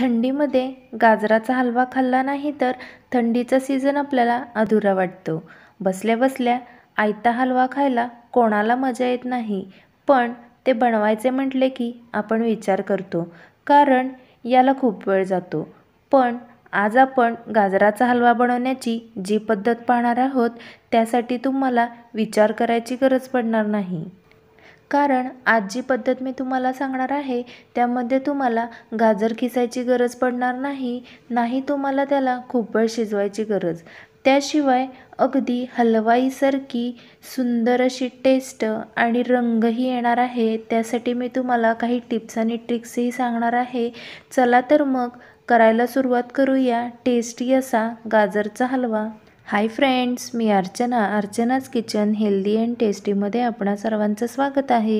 थंडीमध्ये गाजराचा हलवा खाल्ला नाही तर थंडीचा सीझन आपल्याला अधुरा वाटतो बसल्या बसल्या आयता हलवा खायला कोणाला मजा येत नाही पण ते बनवायचे म्हटले की आपण विचार करतो कारण याला खूप वेळ जातो पण आज आपण गाजराचा हलवा बनवण्याची जी पद्धत पाहणार आहोत त्यासाठी तुम्हाला विचार करायची गरज पडणार नाही कारण आज जी पद्धत मी तुम्हाला सांगणार आहे त्यामध्ये तुम्हाला गाजर खिसायची गरज पडणार नाही नाही तुम्हाला त्याला खूपळ शिजवायची गरज त्याशिवाय अगदी हलवाईसारखी सुंदर अशी टेस्ट आणि रंगही येणार आहे त्यासाठी मी तुम्हाला काही टिप्स आणि ट्रिक्सही सांगणार आहे चला तर मग करायला सुरुवात करूया टेस्टी असा गाजरचा हलवा हाय फ्रेंड्स मी अर्चना अर्चनाच किचन हेल्दी अँड टेस्टीमध्ये आपणा सर्वांचं स्वागत आहे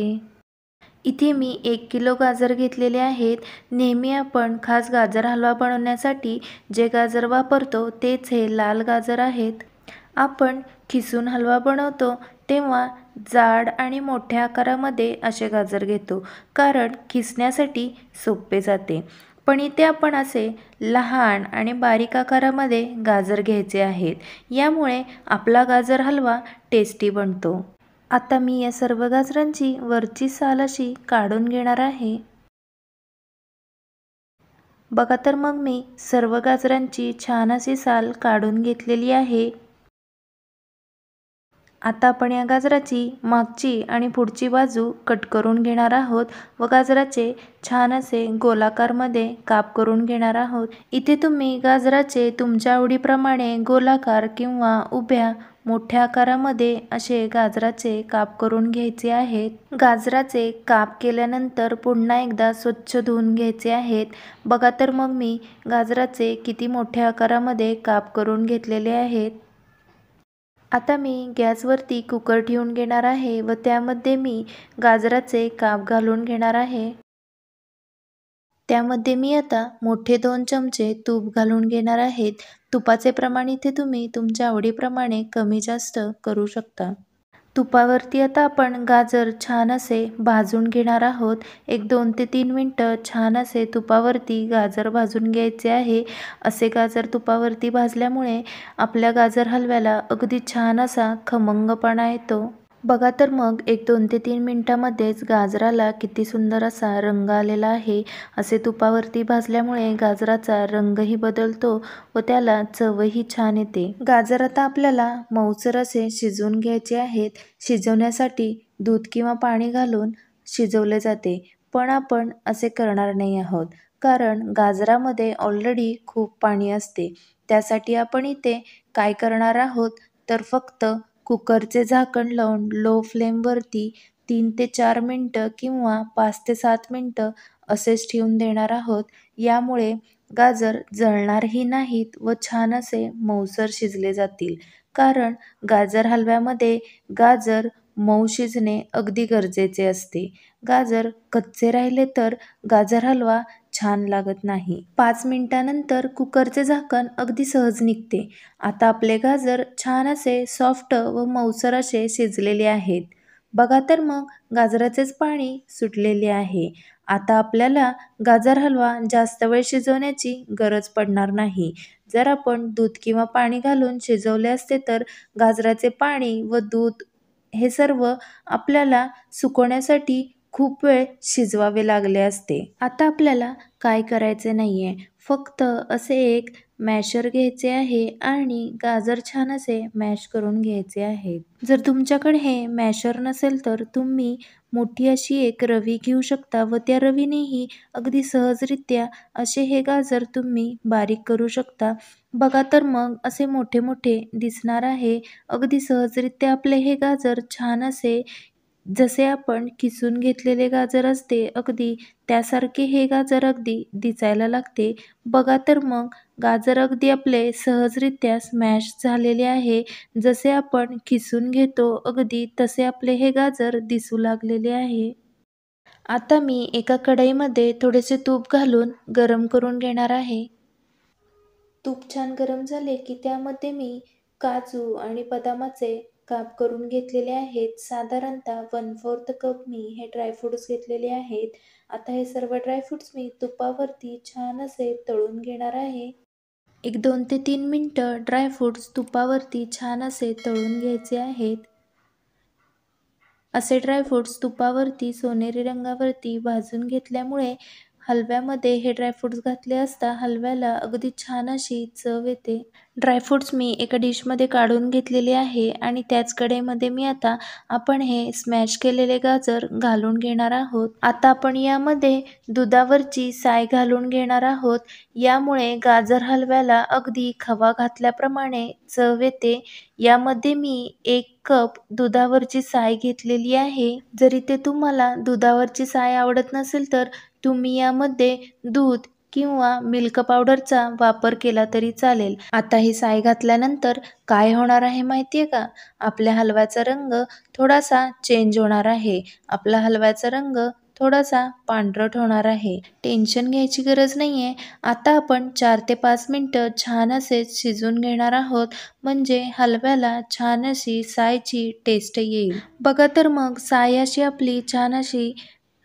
इथे मी एक किलो गाजर घेतलेले आहेत नेहमी आपण खास गाजर हलवा बनवण्यासाठी जे गाजर वापरतो तेच हे लाल गाजर आहेत आपण खिसून हलवा बनवतो तेव्हा जाड आणि मोठ्या आकारामध्ये असे गाजर घेतो कारण खिसण्यासाठी सोपे जाते पण इथे आपण असे लहान आणि बारीक आकारामध्ये गाजर घ्यायचे आहेत यामुळे आपला गाजर हलवा टेस्टी बनतो आता मी या सर्व गाजरांची वरची साल अशी काढून घेणार आहे बघा तर मग मी सर्व गाजरांची छान अशी साल काढून घेतलेली आहे आता आपण या गाजराची मागची आणि पुढची बाजू कट करून घेणार आहोत व गाजराचे छान असे गोलाकारमध्ये काप करून घेणार आहोत इथे तुम्ही गाजराचे तुमच्या आवडीप्रमाणे गोलाकार किंवा उभ्या मोठ्या आकारामध्ये असे गाजराचे काप करून घ्यायचे आहेत गाजराचे काप केल्यानंतर पुन्हा एकदा स्वच्छ धुवून घ्यायचे आहेत बघा तर मग मी गाजराचे किती मोठ्या आकारामध्ये काप करून घेतलेले आहेत आता मी गॅसवरती कुकर ठेवून घेणार आहे व त्यामध्ये मी गाजराचे काप घालून घेणार आहे त्यामध्ये मी आता मोठे दोन चमचे तूप घालून घेणार आहेत तुपाचे प्रमाण इथे तुम्ही तुमच्या आवडीप्रमाणे कमी जास्त करू शकता तुपावरती आता आपण गाजर छान असे भाजून घेणार आहोत एक दोन ते तीन मिनटं छान असे तुपावरती गाजर भाजून घ्यायचे आहे असे गाजर तुपावरती भाजल्यामुळे आपल्या गाजर हलव्याला अगदी छान असा खमंगपणा येतो बघा तर मग एक दोन ते तीन मिनटामध्येच गाजराला किती सुंदर असा रंग आलेला आहे असे तुपावरती भाजल्यामुळे गाजराचा रंगही बदलतो व त्याला चवही छान येते गाजर आता आपल्याला मऊसर असे शिजवून घ्यायचे आहेत शिजवण्यासाठी दूध किंवा पाणी घालून शिजवले जाते पण आपण असे करणार नाही आहोत कारण गाजरामध्ये ऑलरेडी खूप पाणी असते त्यासाठी आपण इथे काय करणार आहोत तर फक्त कुकरचे झाकण लावून लो फ्लेमवरती तीन ते चार मिनटं किंवा पाच ते सात मिनटं असेच ठेवून देणार आहोत यामुळे गाजर जळणारही नाहीत व छान असे मऊसर शिजले जातील कारण गाजर हलव्यामध्ये गाजर मऊ शिजणे अगदी गरजेचे असते गाजर कच्चे राहिले तर गाजर हलवा छान लागत नाही पाच मिनिटानंतर कुकरचे झाकण अगदी सहज निघते आता आपले गाजर छान असे सॉफ्ट व मऊसर असे शिजलेले आहेत बघा तर मग गाजराचेच पाणी सुटलेले आहे आता आपल्याला गाजर हलवा जास्त वेळ शिजवण्याची गरज पडणार नाही जर आपण दूध किंवा पाणी घालून शिजवले असते तर गाजराचे पाणी व दूध हे सर्व आपल्याला सुकवण्यासाठी खूप वेळ शिजवावे लागले असते आता आपल्याला काय करायचे नाही फक्त असे एक मॅशर घ्यायचे आहे आणि गाजर छान असे मॅश करून घ्यायचे आहे जर तुमच्याकडे हे मॅशर नसेल तर तुम्ही मोठी अशी एक रवी घेऊ शकता व त्या रवीनेही अगदी सहजरित्या असे हे गाजर तुम्ही बारीक करू शकता बघा तर मग असे मोठे मोठे दिसणार आहे अगदी सहजरित्या आपले हे गाजर छान असे जसे आपण किसून घेतलेले गाजर असते अगदी त्यासारखे हे गाजर अगदी दिसायला लागते बघा तर मग गाजर अगदी आपले सहजरित्या स्मॅश झालेले आहे जसे आपण किसून घेतो अगदी तसे आपले हे गाजर दिसू लागलेले आहे आता मी एका कढईमध्ये थोडेसे तूप घालून गरम करून घेणार आहे तूप छान गरम झाले की त्यामध्ये मी काजू आणि बदामाचे काप करून घेतलेले आहेत साधारणतः वन फोर्थ कप मी हे ड्रायफ्रुट्स घेतलेले आहेत आता हे सर्व ड्रायफ्रुट्स मी तुपावरती छान असे तळून घेणार आहे एक दोन ते तीन मिनटं ड्रायफ्रुट्स तुपावरती छान असे तळून घ्यायचे आहेत असे ड्रायफ्रुट्स तुपावरती सोनेरी रंगावरती भाजून घेतल्यामुळे हलव्यामध्ये हे ड्रायफ्रुट्स घातले असता हलव्याला अगदी छान अशी चव येते ड्रायफ्रुट्स मी एका डिशमध्ये काढून घेतलेले आहे आणि त्याच कडेमध्ये मी आता आपण हे स्मॅश केलेले गाजर घालून घेणार आहोत आता आपण यामध्ये दुधावरची साय घालून घेणार आहोत यामुळे गाजर हलव्याला अगदी खवा घातल्याप्रमाणे चव येते यामध्ये मी एक कप दुधावरची साय घेतलेली आहे जरी ते तुम्हाला दुधावरची साय आवडत नसेल तर तुम्ही यामध्ये दूध किंवा मिल्क पावडरचा वापर केला तरी चालेल आता ही साय घातल्यानंतर काय होणार आहे माहिती आहे का आपल्या हलव्याचा रंग थोडासा चेंज होणार आहे आपला हलव्याचा रंग थोडासा पांढरट होणार आहे टेन्शन घ्यायची गरज नाहीये आता आपण चार ते पाच मिनटं छान असे शिजून घेणार आहोत म्हणजे हलव्याला छान अशी सायची टेस्ट येईल बघा तर मग साय अशी आपली छान अशी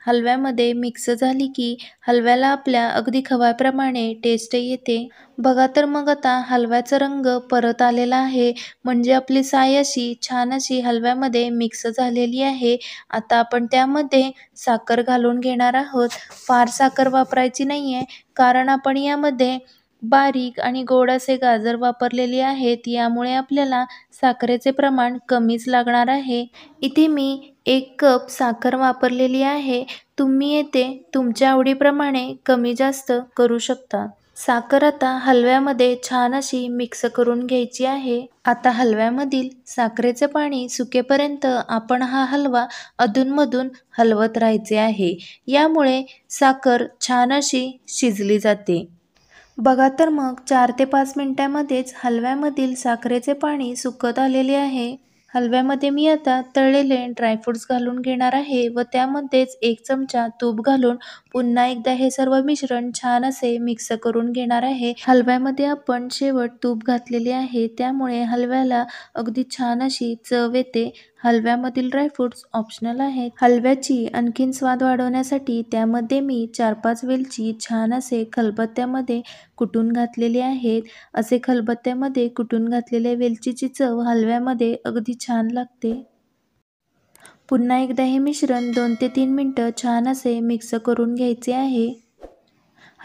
हलव्यामध्ये मिक्स झाली की हलव्याला आपल्या अगदी खव्याप्रमाणे टेस्ट येते बघा तर मग आता हलव्याचा रंग परत आलेला आहे म्हणजे आपली साय अशी छान अशी हलव्यामध्ये मिक्स झालेली आहे आता आपण त्यामध्ये साखर घालून घेणार आहोत फार साखर वापरायची नाही आहे कारण आपण यामध्ये बारीक आणि गोड असे गाजर वापरलेले आहेत यामुळे आपल्याला साखरेचे प्रमाण कमीच लागणार आहे इथे मी एक कप साखर वापरलेली आहे तुम्ही येथे तुमच्या आवडीप्रमाणे कमी जास्त करू शकता साखर आता हलव्यामध्ये छान अशी मिक्स करून घ्यायची आहे आता हलव्यामधील साखरेचे पाणी सुकेपर्यंत आपण हा हलवा अधूनमधून हलवत राहायचे आहे यामुळे साखर छान अशी शिजली जाते बघा तर मग चार ते पाच मिनिटांमध्येच हलव्यामधील साखरेचे पाणी सुकत आलेले आहे हलव्यामध्ये मी आता तळलेले ड्रायफ्रूट्स घालून घेणार आहे व त्यामध्येच एक चमचा तूप घालून पुन्हा एकदा हे सर्व मिश्रण छान असे मिक्स करून घेणार आहे हलव्यामध्ये आपण शेवट तूप घातलेले आहे त्यामुळे हलव्याला अगदी छान अशी चव येते हलव्यामधील ड्रायफ्रुट्स ऑप्शनल आहेत हलव्याची आणखीन स्वाद वाढवण्यासाठी त्यामध्ये मी चार पाच वेलची छान असे खलबत्त्यामध्ये कुटून घातलेले आहेत असे खलबत्त्यामध्ये कुटून घातलेल्या वेलचीची चव हलव्यामध्ये अगदी छान लागते पुन्हा एकदा हे मिश्रण दोन ते तीन मिनटं छान असे मिक्स करून घ्यायचे आहे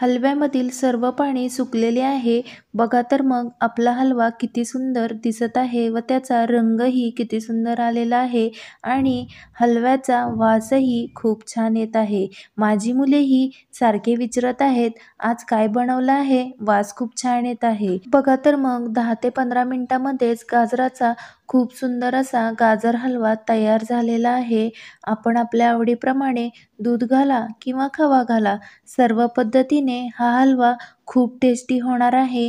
हलव्यामधील सर्व पाणी सुकलेले आहे बघा तर मग आपला हलवा किती सुंदर दिसत आहे व त्याचा रंगही किती सुंदर आलेला आहे आणि हलव्याचा वासही खूप छान येत आहे माझी मुलेही सारखे विचारत आहेत आज काय बनवलं आहे वास खूप छान येत आहे बघा तर मग दहा ते पंधरा मिनटामध्येच गाजराचा खूप सुंदर असा गाजर हलवा तयार झालेला आहे आपण आपल्या आवडीप्रमाणे दूध घाला किंवा खवा घाला सर्व पद्धतीने हा हलवा खूप टेस्टी होणार आहे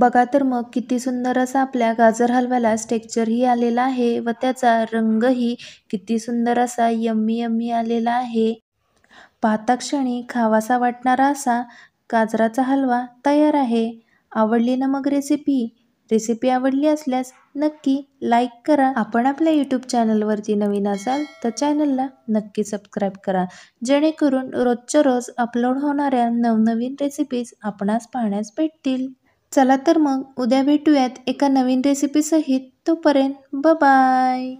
बघा तर मग किती सुंदर असा आपल्या गाजर हलव्याला स्टेक्चरही आलेला आहे व त्याचा रंगही किती सुंदर असा यम्मी यम्मी आलेला आहे पाताक्षणी खावासा वाटणारा असा गाजराचा हलवा तयार आहे आवडली ना मग रेसिपी रेसिपी आवडली असल्यास नक्की लाईक करा आपण आपल्या यूट्यूब चॅनलवरती नवीन असाल तर चॅनलला नक्की सबस्क्राईब करा जेणेकरून रोजच्या रोज अपलोड होणाऱ्या नवनवीन रेसिपीज आपणास पाहण्यास भेटतील चला तर मग उद्या भेटूयात एका नवीन रेसिपीसहित तोपर्यंत बाय